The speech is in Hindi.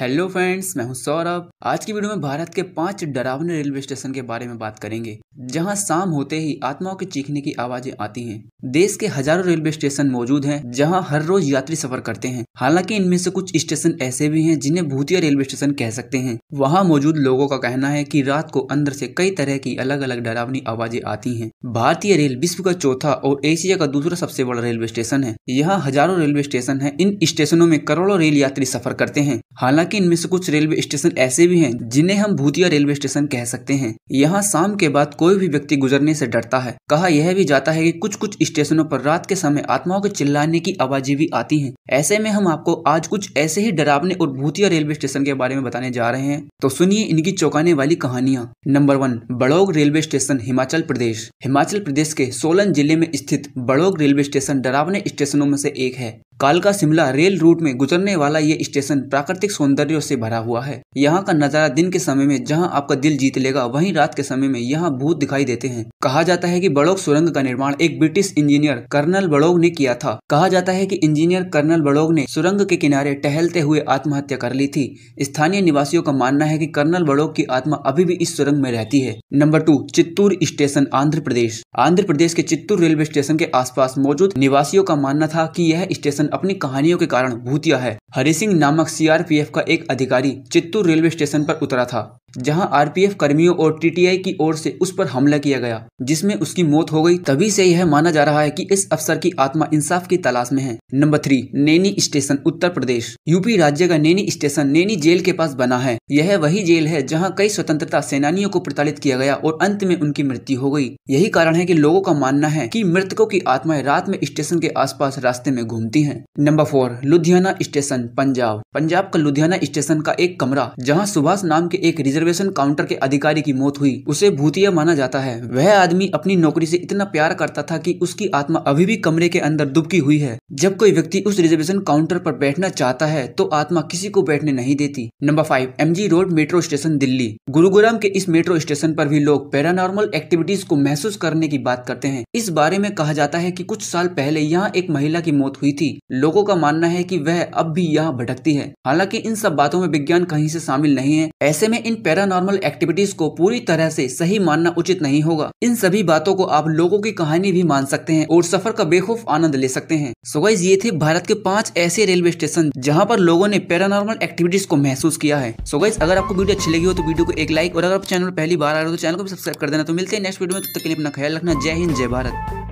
हेलो फ्रेंड्स मैं हूं सौरभ आज की वीडियो में भारत के पांच डरावने रेलवे स्टेशन के बारे में बात करेंगे जहां शाम होते ही आत्माओं के चीखने की आवाजें आती हैं देश के हजारों रेलवे स्टेशन मौजूद हैं जहां हर रोज यात्री सफर करते हैं हालांकि इनमें से कुछ स्टेशन ऐसे भी हैं जिन्हें भूतिया रेलवे स्टेशन कह सकते हैं वहाँ मौजूद लोगों का कहना है की रात को अंदर से कई तरह की अलग अलग डरावनी आवाजें आती है भारतीय रेल विश्व का चौथा और एशिया का दूसरा सबसे बड़ा रेलवे स्टेशन है यहाँ हजारों रेलवे स्टेशन है इन स्टेशनों में करोड़ों रेल यात्री सफर करते हैं हालांकि हालांकि इनमें से कुछ रेलवे स्टेशन ऐसे भी हैं जिन्हें हम भूतिया रेलवे स्टेशन कह सकते हैं यहाँ शाम के बाद कोई भी व्यक्ति गुजरने से डरता है कहा यह भी जाता है कि कुछ कुछ स्टेशनों पर रात के समय आत्माओं के चिल्लाने की आवाजें भी आती हैं ऐसे में हम आपको आज कुछ ऐसे ही डरावने और भूतिया रेलवे स्टेशन के बारे में बताने जा रहे हैं तो सुनिए इनकी चौंकाने वाली कहानियाँ number one Barog railway station Himachal Pradesh Himachal Pradesh के सोलन जिले में स्थित बड़ोग रेलवे स्टेशन डरावने स्टेशनों में से एक है कालका शिमला रेल रूट में गुजरने वाला ये स्टेशन प्राकृतिक सौंदर्यों से भरा हुआ है यहाँ का नजारा दिन के समय में जहाँ आपका दिल जीत लेगा वहीं रात के समय में यहाँ भूत दिखाई देते हैं कहा जाता है कि बड़ोग सुरंग का निर्माण एक ब्रिटिश इंजीनियर कर्नल बड़ोग ने किया था कहा जाता है कि इंजीनियर कर्नल बड़ोग ने सुरंग के किनारे टहलते हुए आत्महत्या कर ली थी स्थानीय निवासियों का मानना है की कर्नल बड़ोग की आत्मा अभी भी इस सुरंग में रहती है number two Chittoor station Andhra Pradesh Andhra Pradesh के चित्तूर रेलवे स्टेशन के आसपास मौजूद निवासियों का मानना था कि यह स्टेशन अपनी कहानियों के कारण भूतिया है हरि सिंह नामक सीआरपीएफ का एक अधिकारी चित्तूर रेलवे स्टेशन पर उतरा था जहां आरपीएफ कर्मियों और टीटीआई की ओर से उस पर हमला किया गया जिसमें उसकी मौत हो गई तभी से यह माना जा रहा है कि इस अफसर की आत्मा इंसाफ की तलाश में है number three Naini station Uttar Pradesh UP राज्य का नैनी स्टेशन नैनी जेल के पास बना है यह वही जेल है जहाँ कई स्वतंत्रता सेनानियों को प्रताड़ित किया गया और अंत में उनकी मृत्यु हो गयी यही कारण है की लोगों का मानना है की मृतकों की आत्माएं रात में स्टेशन के आस रास्ते में घूमती है number four Ludhiana station Punjab Punjab का लुधियाना स्टेशन का एक कमरा जहाँ सुभाष नाम के एक रिजर्व रिजर्वेशन काउंटर के अधिकारी की मौत हुई उसे भूतिया माना जाता है वह आदमी अपनी नौकरी से इतना प्यार करता था कि उसकी आत्मा अभी भी कमरे के अंदर दुबकी हुई है जब कोई व्यक्ति उस रिजर्वेशन काउंटर पर बैठना चाहता है तो आत्मा किसी को बैठने नहीं देती number five M road metro station Delhi Gurugram के इस मेट्रो स्टेशन आरोप भी लोग पैरानॉर्मल एक्टिविटीज को महसूस करने की बात करते हैं इस बारे में कहा जाता है की कुछ साल पहले यहाँ एक महिला की मौत हुई थी लोगों का मानना है की वह अब भी यहाँ भटकती है हालांकि इन सब बातों में विज्ञान कहीं से शामिल नहीं है ऐसे में इन पैरानॉर्मल एक्टिविटीज को पूरी तरह से सही मानना उचित नहीं होगा इन सभी बातों को आप लोगों की कहानी भी मान सकते हैं और सफर का बेखौफ आनंद ले सकते हैं सो ये थे भारत के पांच ऐसे रेलवे स्टेशन जहाँ पर लोगों ने पैरानॉर्मल एक्टिविटीज को महसूस किया है सो अगर आपको वीडियो अच्छी लगी हो तो वीडियो को एक लाइक और अगर आप चैनल पहली बार आ रहे हो तो चैनल को सब्सक्राइब कर देना तो मिलते हैं नेक्स्ट वीडियो में तब तक के लिए अपना ख्याल रखना जय हिंद जय भारत